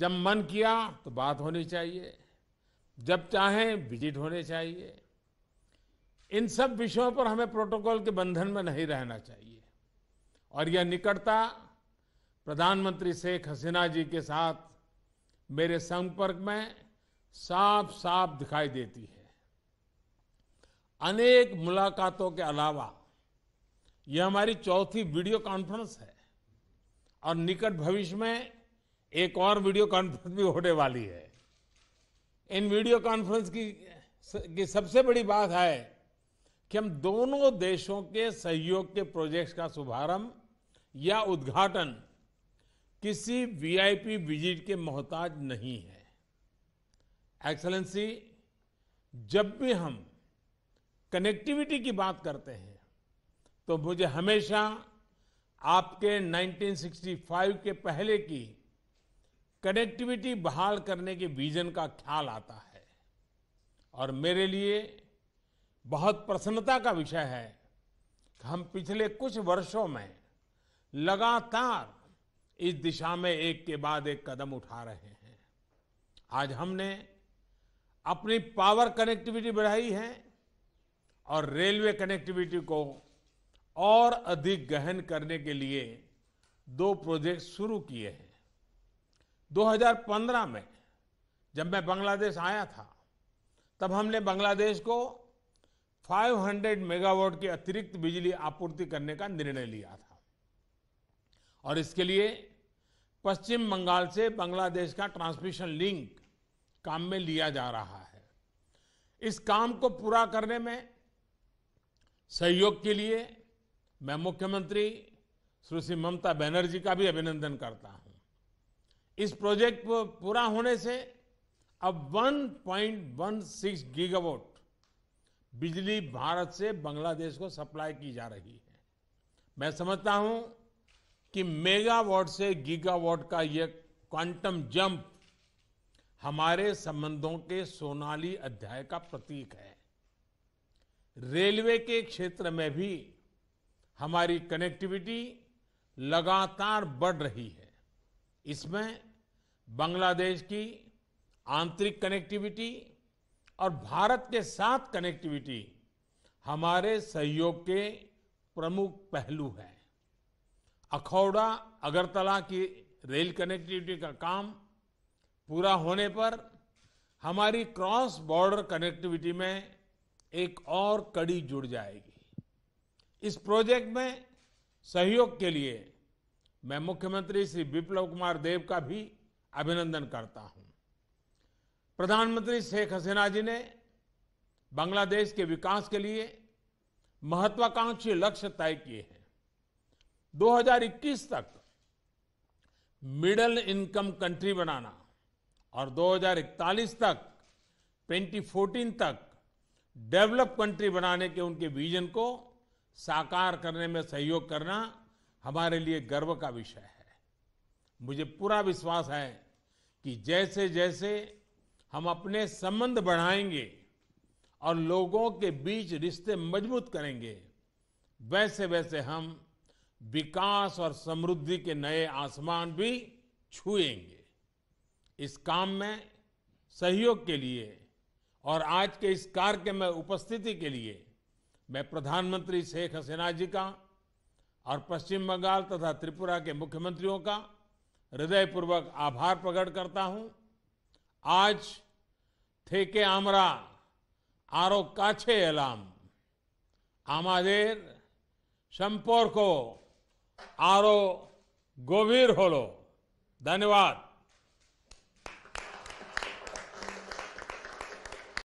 जब मन किया तो बात होनी चाहिए जब चाहे विजिट होने चाहिए इन सब विषयों पर हमें प्रोटोकॉल के बंधन में नहीं रहना चाहिए और यह निकटता प्रधानमंत्री शेख हसीना जी के साथ मेरे संपर्क में साफ साफ दिखाई देती है अनेक मुलाकातों के अलावा यह हमारी चौथी वीडियो कॉन्फ्रेंस है और निकट भविष्य में एक और वीडियो कॉन्फ्रेंस भी होने वाली है इन वीडियो कॉन्फ्रेंस की, की सबसे बड़ी बात है कि हम दोनों देशों के सहयोग के प्रोजेक्ट्स का शुभारंभ या उद्घाटन किसी वीआईपी विजिट के मोहताज नहीं है एक्सलेंसी जब भी हम कनेक्टिविटी की बात करते हैं तो मुझे हमेशा आपके 1965 के पहले की कनेक्टिविटी बहाल करने के विजन का ख्याल आता है और मेरे लिए बहुत प्रसन्नता का विषय है कि हम पिछले कुछ वर्षों में लगातार इस दिशा में एक के बाद एक कदम उठा रहे हैं आज हमने अपनी पावर कनेक्टिविटी बढ़ाई है और रेलवे कनेक्टिविटी को और अधिक गहन करने के लिए दो प्रोजेक्ट शुरू किए हैं 2015 में जब मैं बांग्लादेश आया था तब हमने बांग्लादेश को 500 मेगावाट की अतिरिक्त बिजली आपूर्ति करने का निर्णय लिया था और इसके लिए पश्चिम बंगाल से बांग्लादेश का ट्रांसमिशन लिंक काम में लिया जा रहा है इस काम को पूरा करने में सहयोग के लिए मैं मुख्यमंत्री सुश्री ममता बनर्जी का भी अभिनंदन करता हूं इस प्रोजेक्ट को पूरा होने से अब 1.16 गीगावाट बिजली भारत से बांग्लादेश को सप्लाई की जा रही है मैं समझता हूं कि मेगावाट से गीगावाट का यह क्वांटम जंप हमारे संबंधों के सोनाली अध्याय का प्रतीक है रेलवे के क्षेत्र में भी हमारी कनेक्टिविटी लगातार बढ़ रही है इसमें बांग्लादेश की आंतरिक कनेक्टिविटी और भारत के साथ कनेक्टिविटी हमारे सहयोग के प्रमुख पहलू हैं अखौड़ा अगरतला की रेल कनेक्टिविटी का काम पूरा होने पर हमारी क्रॉस बॉर्डर कनेक्टिविटी में एक और कड़ी जुड़ जाएगी इस प्रोजेक्ट में सहयोग के लिए मैं मुख्यमंत्री श्री विप्लव कुमार देव का भी अभिनंदन करता हूं प्रधानमंत्री शेख हसीना जी ने बांग्लादेश के विकास के लिए महत्वाकांक्षी लक्ष्य तय किए हैं 2021 तक मिडिल इनकम कंट्री बनाना और 2041 तक 2014 तक डेवलप कंट्री बनाने के उनके विजन को साकार करने में सहयोग करना हमारे लिए गर्व का विषय है मुझे पूरा विश्वास है कि जैसे जैसे हम अपने संबंध बढ़ाएंगे और लोगों के बीच रिश्ते मजबूत करेंगे वैसे वैसे हम विकास और समृद्धि के नए आसमान भी छुएंगे इस काम में सहयोग के लिए और आज के इस कार्य में उपस्थिति के लिए मैं प्रधानमंत्री शेख हसीना जी का और पश्चिम बंगाल तथा त्रिपुरा के मुख्यमंत्रियों का हृदयपूर्वक आभार प्रकट करता हूं आज थेके आमरा आरो काछे एलाम आमादेर संपर्को आरो गोभीर होलो धन्यवाद